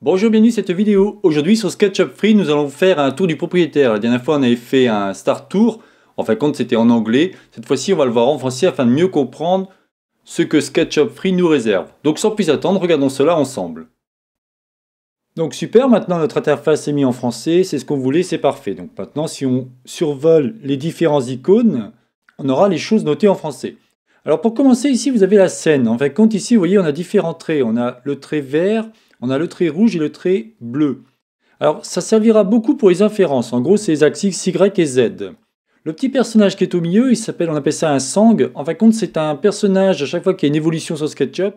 Bonjour, bienvenue cette vidéo. Aujourd'hui sur SketchUp Free, nous allons faire un tour du propriétaire. La dernière fois, on avait fait un Star Tour. En fin de compte, c'était en anglais. Cette fois-ci, on va le voir en français afin de mieux comprendre ce que SketchUp Free nous réserve. Donc sans plus attendre, regardons cela ensemble. Donc super, maintenant notre interface est mise en français, c'est ce qu'on voulait, c'est parfait. Donc maintenant, si on survole les différentes icônes, on aura les choses notées en français. Alors pour commencer, ici, vous avez la scène. En fin de compte, ici, vous voyez, on a différents traits. On a le trait vert, on a le trait rouge et le trait bleu. Alors, ça servira beaucoup pour les inférences. En gros, c'est les axes Y et Z. Le petit personnage qui est au milieu, il s'appelle, on appelle ça un sang. En fin de compte, c'est un personnage à chaque fois qu'il y a une évolution sur SketchUp.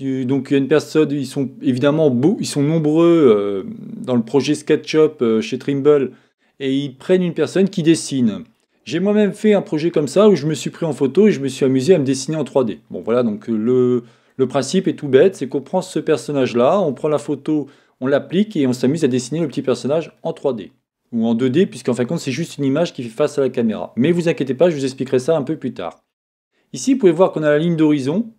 Donc, il y a une personne, ils sont évidemment ils sont nombreux euh, dans le projet SketchUp euh, chez Trimble et ils prennent une personne qui dessine. J'ai moi-même fait un projet comme ça où je me suis pris en photo et je me suis amusé à me dessiner en 3D. Bon, voilà, donc le, le principe est tout bête, c'est qu'on prend ce personnage-là, on prend la photo, on l'applique et on s'amuse à dessiner le petit personnage en 3D. Ou en 2D, puisqu'en fin de compte, c'est juste une image qui fait face à la caméra. Mais vous inquiétez pas, je vous expliquerai ça un peu plus tard. Ici, vous pouvez voir qu'on a la ligne d'horizon,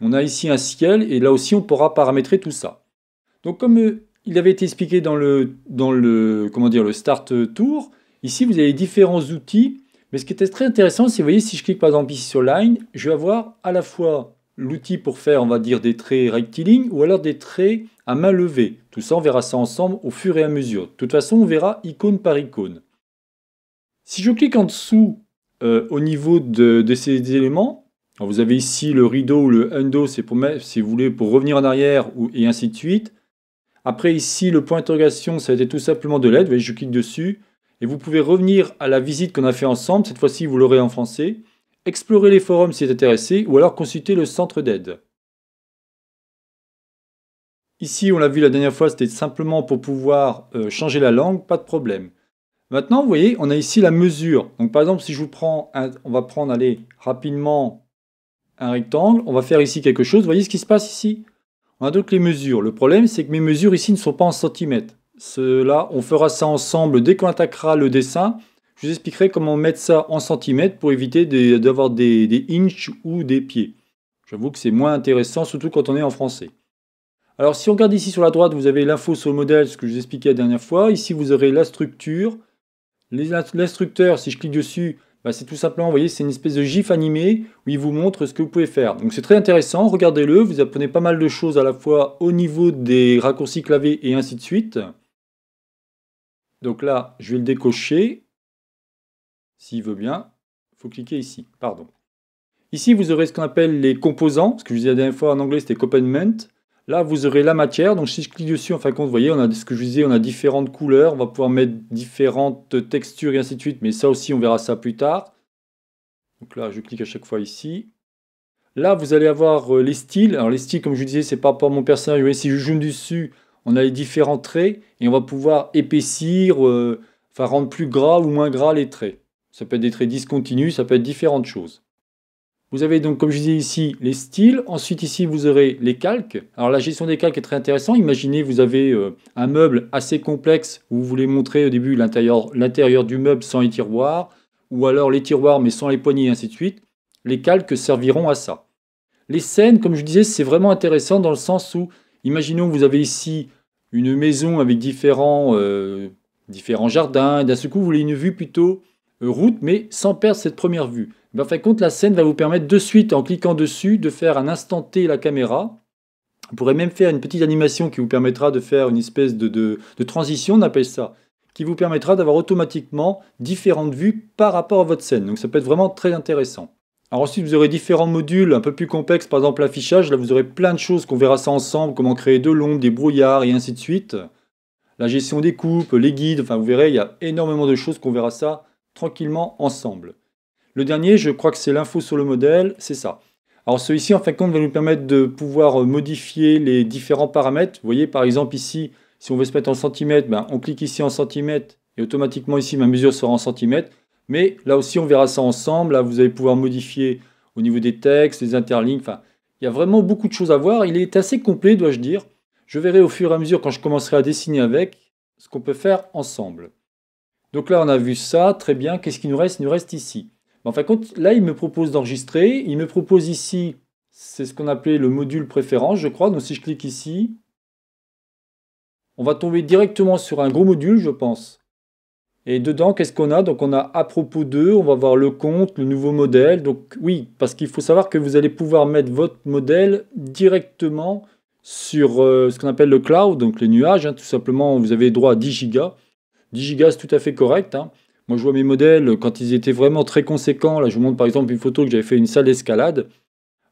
on a ici un ciel, et là aussi, on pourra paramétrer tout ça. Donc comme euh, il avait été expliqué dans le, dans le, comment dire, le Start Tour, ici, vous avez différents outils mais ce qui était très intéressant, c'est, vous voyez, si je clique par exemple ici sur Line, je vais avoir à la fois l'outil pour faire, on va dire, des traits rectilignes ou alors des traits à main levée. Tout ça, on verra ça ensemble au fur et à mesure. De toute façon, on verra icône par icône. Si je clique en dessous, euh, au niveau de, ces éléments, vous avez ici le rideau ou le undo, c'est pour, si vous voulez, pour revenir en arrière ou, et ainsi de suite. Après ici, le point d'interrogation, ça a été tout simplement de l'aide. Je clique dessus et vous pouvez revenir à la visite qu'on a fait ensemble. Cette fois-ci, vous l'aurez en français. Explorer les forums si vous êtes intéressé ou alors consulter le centre d'aide. Ici, on l'a vu la dernière fois, c'était simplement pour pouvoir euh, changer la langue, pas de problème. Maintenant, vous voyez, on a ici la mesure. Donc par exemple, si je vous prends, on va prendre, allez, rapidement un rectangle, on va faire ici quelque chose, vous voyez ce qui se passe ici On a donc les mesures. Le problème, c'est que mes mesures ici ne sont pas en centimètres. Cela, on fera ça ensemble dès qu'on attaquera le dessin, je vous expliquerai comment mettre ça en centimètres pour éviter d'avoir des, inches ou des pieds. J'avoue que c'est moins intéressant, surtout quand on est en français. Alors si on regarde ici sur la droite, vous avez l'info sur le modèle, ce que je vous expliquais la dernière fois. Ici, vous aurez la structure. L'instructeur, si je clique dessus, bah, c'est tout simplement, vous voyez, c'est une espèce de gif animé où il vous montre ce que vous pouvez faire. Donc c'est très intéressant, regardez-le, vous apprenez pas mal de choses à la fois au niveau des raccourcis clavés et ainsi de suite. Donc là, je vais le décocher. S'il veut bien, il faut cliquer ici. Pardon. Ici, vous aurez ce qu'on appelle les composants. Ce que je disais la dernière fois en anglais, c'était Copenment. Là, vous aurez la matière. Donc, si je clique dessus, en fin de compte, vous voyez, on a ce que je disais, on a différentes couleurs. On va pouvoir mettre différentes textures et ainsi de suite. Mais ça aussi, on verra ça plus tard. Donc là, je clique à chaque fois ici. Là, vous allez avoir euh, les styles. Alors, les styles, comme je vous disais, c'est par rapport à mon personnage. Vous voyez, si je joue dessus, on a les différents traits et on va pouvoir épaissir, euh, enfin rendre plus gras ou moins gras les traits. Ça peut être des traits discontinus, ça peut être différentes choses. Vous avez donc, comme je disais ici, les styles. Ensuite, ici, vous aurez les calques. Alors, la gestion des calques est très intéressante. Imaginez, vous avez euh, un meuble assez complexe où vous voulez montrer au début l'intérieur du meuble sans les tiroirs, ou alors les tiroirs mais sans les poignées, et ainsi de suite. Les calques serviront à ça. Les scènes, comme je disais, c'est vraiment intéressant dans le sens où, imaginons, vous avez ici une maison avec différents, euh, différents jardins. D'un seul coup, vous voulez une vue plutôt euh, route, mais sans perdre cette première vue. Mais en fin compte, la scène va vous permettre de suite, en cliquant dessus, de faire un instant T la caméra. Vous pourrez même faire une petite animation qui vous permettra de faire une espèce de, de, transition, on appelle ça, qui vous permettra d'avoir automatiquement différentes vues par rapport à votre scène. Donc ça peut être vraiment très intéressant. Alors ensuite, vous aurez différents modules un peu plus complexes, par exemple l'affichage. Là, vous aurez plein de choses qu'on verra ça ensemble, comment créer de l'ombre, des brouillards et ainsi de suite. La gestion des coupes, les guides, enfin vous verrez, il y a énormément de choses qu'on verra ça tranquillement ensemble. Le dernier, je crois que c'est l'info sur le modèle, c'est ça. Alors celui-ci, en fin de compte, va nous permettre de pouvoir euh, modifier les différents paramètres. Vous voyez, par exemple, ici, si on veut se mettre en centimètres, ben, on clique ici en centimètres et automatiquement ici, ma mesure sera en centimètres. Mais là aussi, on verra ça ensemble. Là, vous allez pouvoir modifier au niveau des textes, des interlignes. Enfin, il y a vraiment beaucoup de choses à voir. Il est assez complet, dois-je dire. Je verrai au fur et à mesure, quand je commencerai à dessiner avec, ce qu'on peut faire ensemble. Donc là, on a vu ça, très bien. Qu'est-ce qui nous reste Il nous reste ici. En fin là, il me propose d'enregistrer. Il me propose ici, c'est ce qu'on appelait le module préférence, je crois. Donc si je clique ici, on va tomber directement sur un gros module, je pense. Et dedans, qu'est-ce qu'on a Donc on a à propos d'eux, on va voir le compte, le nouveau modèle. Donc oui, parce qu'il faut savoir que vous allez pouvoir mettre votre modèle directement sur euh, ce qu'on appelle le cloud, donc les nuages. Hein, tout simplement, vous avez droit à 10 gigas. 10 Go, c'est tout à fait correct. Hein. Moi, je vois mes modèles, quand ils étaient vraiment très conséquents, là, je vous montre par exemple une photo que j'avais fait une salle d'escalade,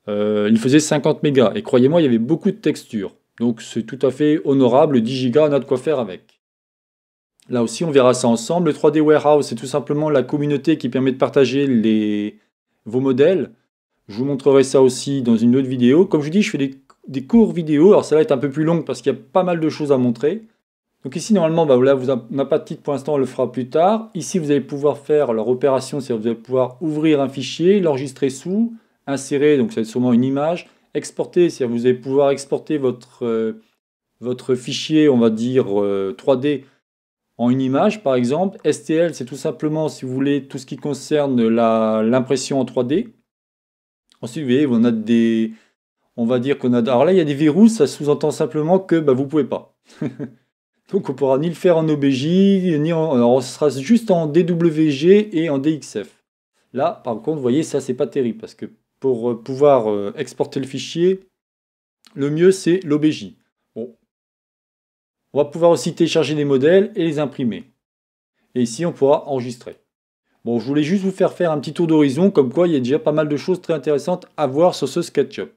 euh, il faisait 50 mégas. Et croyez-moi, il y avait beaucoup de textures. Donc, c'est tout à fait honorable. 10 Go, on a de quoi faire avec. Là aussi, on verra ça ensemble. Le 3D Warehouse, c'est tout simplement la communauté qui permet de partager les... vos modèles. Je vous montrerai ça aussi dans une autre vidéo. Comme je vous dis, je fais des, courts vidéos. Alors, celle-là est un peu plus longue parce qu'il y a pas mal de choses à montrer. Donc ici, normalement, bah, là, vous n'a pas de titre pour l'instant, on le fera plus tard. Ici, vous allez pouvoir faire leur opération, c'est-à-dire vous allez pouvoir ouvrir un fichier, l'enregistrer sous, insérer, donc ça va être sûrement une image, exporter, c'est-à-dire vous allez pouvoir exporter votre, euh, votre fichier, on va dire 3D, euh, en une image, par exemple. STL, c'est tout simplement, si vous voulez, tout ce qui concerne l'impression en 3D. Ensuite, vous voyez, on a des... On va dire qu'on a... Alors là, il y a des verrous, ça sous-entend simplement que bah, vous ne pouvez pas. Donc on pourra ni le faire en OBJ, ni en, on sera juste en DWG et en DXF. Là, par contre, vous voyez, ça, c'est pas terrible, parce que pour euh, pouvoir euh, exporter le fichier, le mieux, c'est l'OBJ. Bon. On va pouvoir aussi télécharger des modèles et les imprimer. Et ici, on pourra enregistrer. Bon, je voulais juste vous faire faire un petit tour d'horizon, comme quoi il y a déjà pas mal de choses très intéressantes à voir sur ce SketchUp.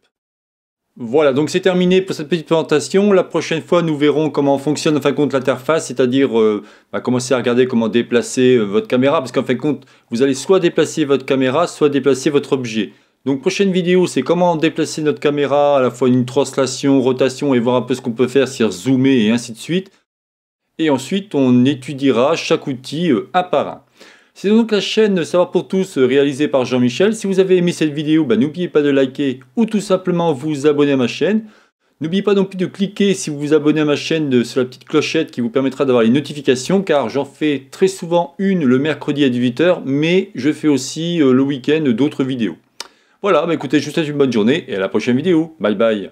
Voilà, donc c'est terminé pour cette petite présentation. La prochaine fois, nous verrons comment fonctionne en fin de compte l'interface, c'est-à-dire euh, bah, commencer à regarder comment déplacer euh, votre caméra, parce qu'en fin de compte, vous allez soit déplacer votre caméra, soit déplacer votre objet. Donc prochaine vidéo, c'est comment déplacer notre caméra, à la fois une translation, rotation, et voir un peu ce qu'on peut faire, cest zoomer et ainsi de suite. Et ensuite, on étudiera chaque outil euh, un par un. C'est donc la chaîne Savoir pour tous euh, réalisée par Jean-Michel. Si vous avez aimé cette vidéo, bah, n'oubliez pas de liker ou tout simplement vous abonner à ma chaîne. N'oubliez pas non plus de cliquer si vous vous abonnez à ma chaîne euh, sur la petite clochette qui vous permettra d'avoir les notifications car j'en fais très souvent une le mercredi à 18h mais je fais aussi euh, le week-end d'autres vidéos. Voilà, bah, écoutez, je vous souhaite une bonne journée et à la prochaine vidéo. Bye bye